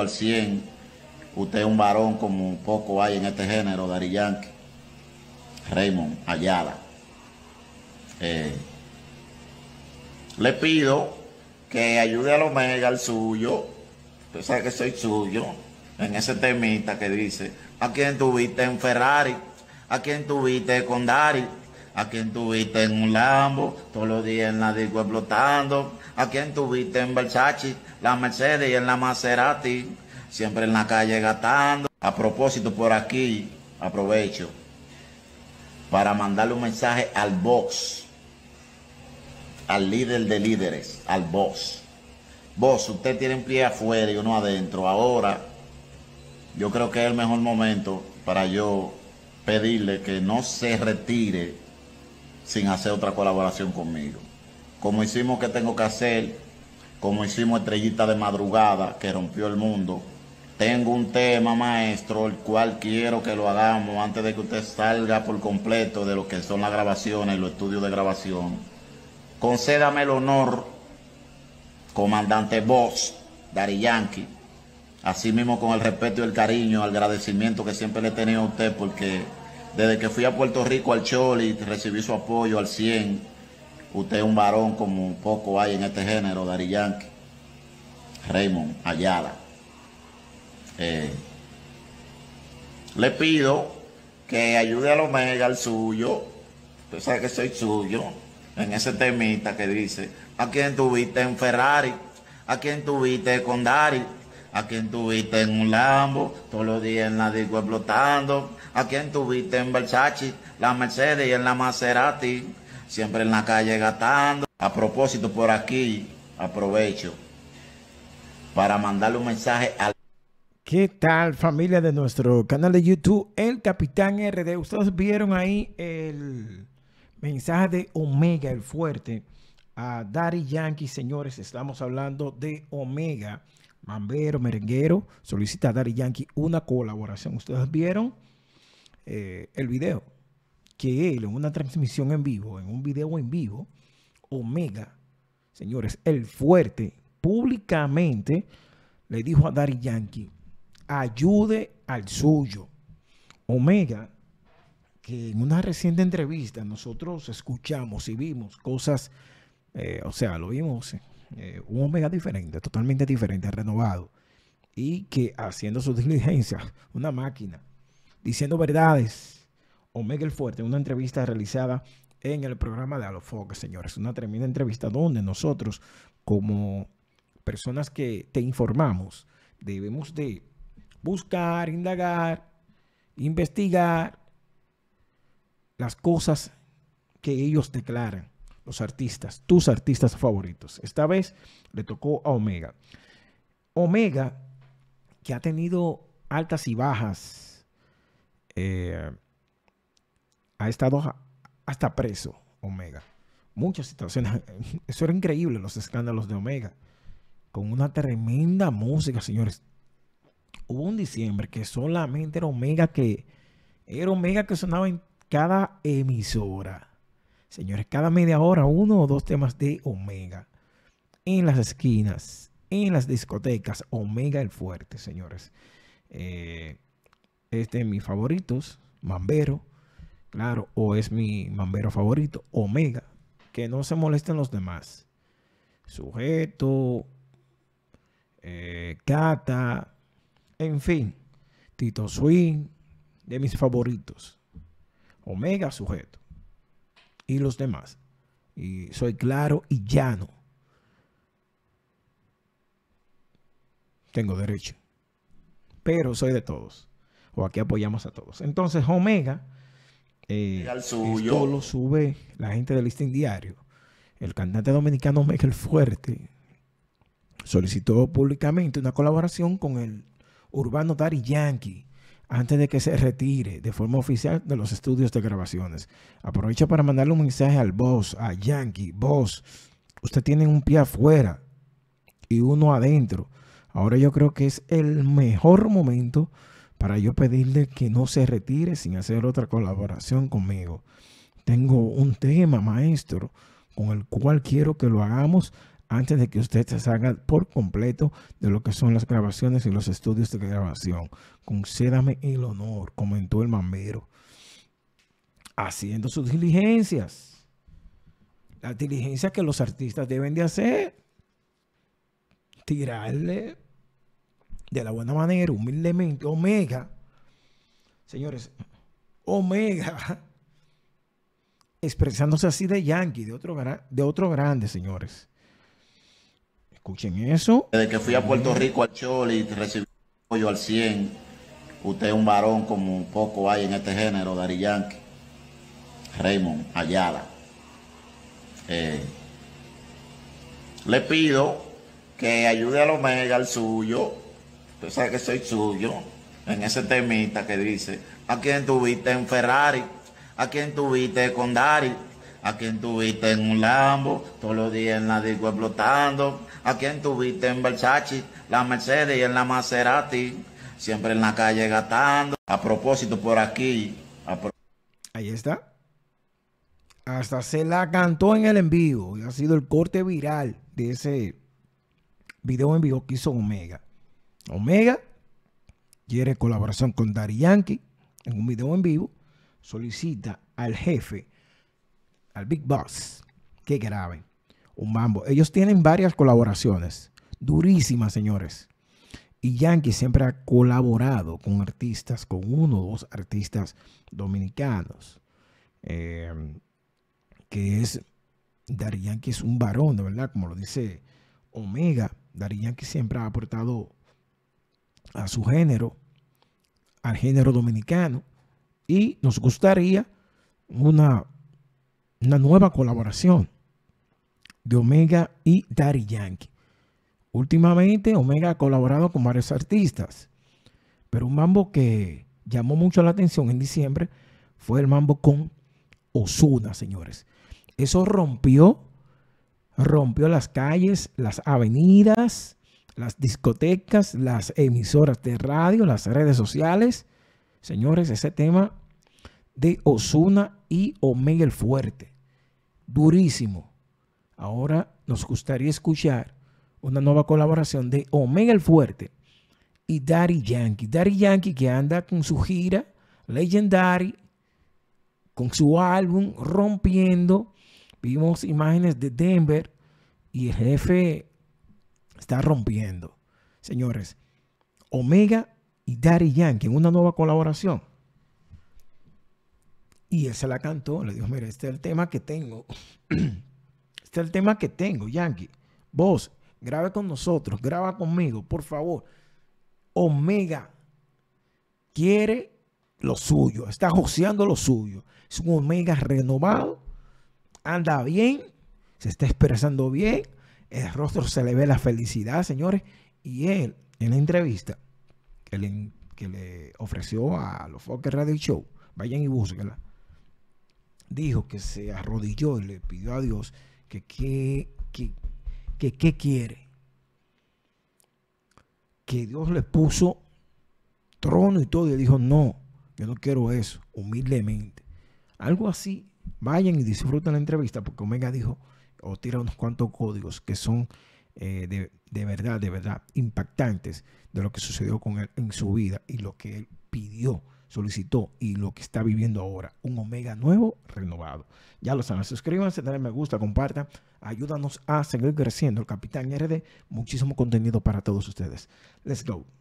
al 100. Usted es un varón como un poco hay en este género, Dari Yankee, Raymond Ayala. Eh, le pido que ayude a al Omega, al suyo, usted sabe que soy suyo, en ese temita que dice, ¿a quien tuviste en Ferrari? ¿A quien tuviste con Dari? a quien tuviste en un Lambo, todos los días en la disco explotando, a quien tuviste en Versace, la Mercedes y en la Maserati, siempre en la calle gatando A propósito, por aquí aprovecho para mandarle un mensaje al Vox al líder de líderes, al boss. Vos, usted tiene un pie afuera y uno adentro. Ahora, yo creo que es el mejor momento para yo pedirle que no se retire sin hacer otra colaboración conmigo. Como hicimos que tengo que hacer, como hicimos Estrellita de Madrugada, que rompió el mundo. Tengo un tema, maestro, el cual quiero que lo hagamos antes de que usted salga por completo de lo que son las grabaciones y los estudios de grabación. Concédame el honor, comandante Boss, Dari Yankee, así mismo con el respeto y el cariño, el agradecimiento que siempre le he tenido a usted, porque desde que fui a Puerto Rico al Choli, recibí su apoyo al 100. Usted es un varón como un poco hay en este género, Dari Yankee, Raymond Ayala. Eh, le pido que ayude al Omega, al suyo, Usted sabe que soy suyo, en ese temita que dice, ¿a quién tuviste en Ferrari? ¿A quién tuviste con Dari? a quien tuviste en un Lambo, todos los días en la disco explotando, a quien tuviste en Versace, la Mercedes y en la Maserati, siempre en la calle gatando. A propósito, por aquí aprovecho para mandarle un mensaje al... ¿Qué tal familia de nuestro canal de YouTube, El Capitán RD? Ustedes vieron ahí el mensaje de Omega, el fuerte, a Daddy Yankee, señores, estamos hablando de Omega. Mambero, Merenguero, solicita a Dari Yankee una colaboración. Ustedes vieron eh, el video que él en una transmisión en vivo, en un video en vivo, Omega, señores, el fuerte, públicamente le dijo a Dari Yankee, ayude al suyo. Omega, que en una reciente entrevista nosotros escuchamos y vimos cosas, eh, o sea, lo vimos eh, eh, un Omega diferente, totalmente diferente, renovado, y que haciendo su diligencia una máquina, diciendo verdades. Omega el Fuerte, una entrevista realizada en el programa de Alofoque, señores. Una tremenda entrevista donde nosotros, como personas que te informamos, debemos de buscar, indagar, investigar las cosas que ellos declaran los artistas, tus artistas favoritos. Esta vez le tocó a Omega. Omega, que ha tenido altas y bajas, eh, ha estado hasta preso, Omega. Muchas situaciones. Eso era increíble, los escándalos de Omega. Con una tremenda música, señores. Hubo un diciembre que solamente era Omega que... Era Omega que sonaba en cada emisora Señores, cada media hora uno o dos temas de Omega. En las esquinas, en las discotecas, Omega el Fuerte, señores. Eh, este es mis favoritos, Mambero. Claro, o es mi mambero favorito, Omega. Que no se molesten los demás. Sujeto, eh, Cata, en fin. Tito Swing, de mis favoritos. Omega sujeto y los demás. Y soy claro y llano. Tengo derecho. Pero soy de todos. O aquí apoyamos a todos. Entonces, Omega, eh, lo sube la gente del listing diario. El cantante dominicano Miguel Fuerte solicitó públicamente una colaboración con el urbano Dari Yankee antes de que se retire de forma oficial de los estudios de grabaciones. Aprovecha para mandarle un mensaje al boss, a Yankee, boss, usted tiene un pie afuera y uno adentro. Ahora yo creo que es el mejor momento para yo pedirle que no se retire sin hacer otra colaboración conmigo. Tengo un tema, maestro, con el cual quiero que lo hagamos antes de que usted se salga por completo de lo que son las grabaciones y los estudios de grabación. Concédame el honor, comentó el mamero, haciendo sus diligencias. La diligencia que los artistas deben de hacer. Tirarle de la buena manera, humildemente, omega. Señores, omega expresándose así de Yankee, de otro, de otro grande, señores. Escuchen eso. Desde que fui a Puerto Rico al Choli, recibí apoyo al 100. Usted es un varón como un poco hay en este género, Dari Yankee, Raymond, Ayala. Eh, le pido que ayude a al mega al suyo. Usted sabe que soy suyo. En ese temita que dice, ¿a quién tuviste en Ferrari? ¿A quién tuviste con Dari? a quien tuviste en un Lambo, todos los días en la disco explotando, a quien tuviste en Versace, la Mercedes y en la Maserati, siempre en la calle gatando. A propósito, por aquí. Ahí está. Hasta se la cantó en el en vivo ha sido el corte viral de ese video en vivo que hizo Omega. Omega quiere colaboración con Dari Yankee en un video en vivo, solicita al jefe al Big Boss. Que grave. Un mambo. Ellos tienen varias colaboraciones. Durísimas, señores. Y Yankee siempre ha colaborado con artistas, con uno o dos artistas dominicanos. Em, que es Dari Yankee es un varón, de verdad, como lo dice Omega. Dari Yankee siempre ha aportado a su género, al género dominicano. Y nos gustaría una una nueva colaboración de Omega y Daddy Yankee. Últimamente Omega ha colaborado con varios artistas, pero un mambo que llamó mucho la atención en diciembre fue el mambo con Osuna, señores. Eso rompió, rompió las calles, las avenidas, las discotecas, las emisoras de radio, las redes sociales. Señores, ese tema de Osuna y Omega el Fuerte. Durísimo. Ahora nos gustaría escuchar una nueva colaboración de Omega el Fuerte y Daddy Yankee. Daddy Yankee que anda con su gira Legendary, con su álbum rompiendo. Vimos imágenes de Denver y el jefe está rompiendo. Señores, Omega y Daddy Yankee en una nueva colaboración. Y él se la cantó, le dijo, Mira este es el tema que tengo. este es el tema que tengo, Yankee. Vos, grabe con nosotros, graba conmigo, por favor. Omega quiere lo suyo, está joseando lo suyo. Es un Omega renovado, anda bien, se está expresando bien, el rostro se le ve la felicidad, señores. Y él, en la entrevista que le, que le ofreció a los Fox Radio Show, vayan y búsquenla dijo que se arrodilló y le pidió a Dios que qué quiere. Que Dios le puso trono y todo y dijo, no, yo no quiero eso, humildemente. Algo así, vayan y disfruten la entrevista porque Omega dijo, o tira unos cuantos códigos que son eh, de, de, verdad, de verdad, impactantes de lo que sucedió con él en su vida y lo que él pidió solicitó y lo que está viviendo ahora, un Omega nuevo renovado. Ya lo saben, suscríbanse, denle me gusta, compartan, ayúdanos a seguir creciendo el Capitán RD, muchísimo contenido para todos ustedes. Let's go.